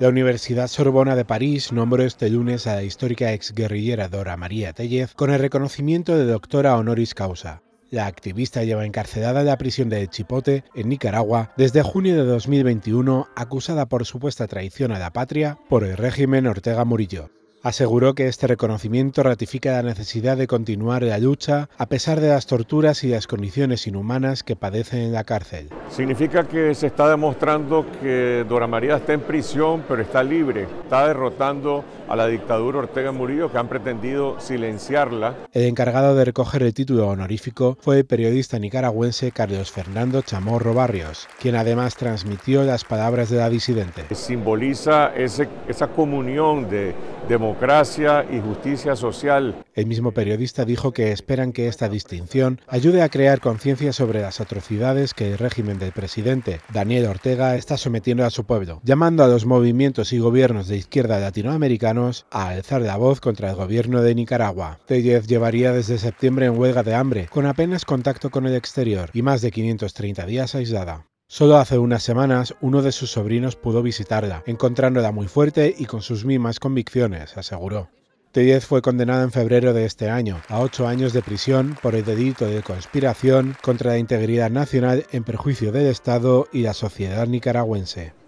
La Universidad Sorbona de París nombró este lunes a la histórica exguerrillera Dora María Tellez con el reconocimiento de doctora honoris causa. La activista lleva encarcelada en la prisión de Chipote, en Nicaragua, desde junio de 2021, acusada por supuesta traición a la patria por el régimen Ortega Murillo. Aseguró que este reconocimiento ratifica la necesidad de continuar la lucha a pesar de las torturas y las condiciones inhumanas que padecen en la cárcel. Significa que se está demostrando que Dora María está en prisión, pero está libre, está derrotando a la dictadura Ortega Murillo que han pretendido silenciarla. El encargado de recoger el título honorífico fue el periodista nicaragüense Carlos Fernando Chamorro Barrios, quien además transmitió las palabras de la disidente. Simboliza ese, esa comunión de democracia y justicia social. El mismo periodista dijo que esperan que esta distinción ayude a crear conciencia sobre las atrocidades que el régimen del presidente Daniel Ortega está sometiendo a su pueblo, llamando a los movimientos y gobiernos de izquierda latinoamericana a alzar la voz contra el gobierno de Nicaragua. Tellez llevaría desde septiembre en huelga de hambre, con apenas contacto con el exterior y más de 530 días aislada. Solo hace unas semanas uno de sus sobrinos pudo visitarla, encontrándola muy fuerte y con sus mismas convicciones, aseguró. Tellez fue condenada en febrero de este año a ocho años de prisión por el delito de conspiración contra la integridad nacional en perjuicio del Estado y la sociedad nicaragüense.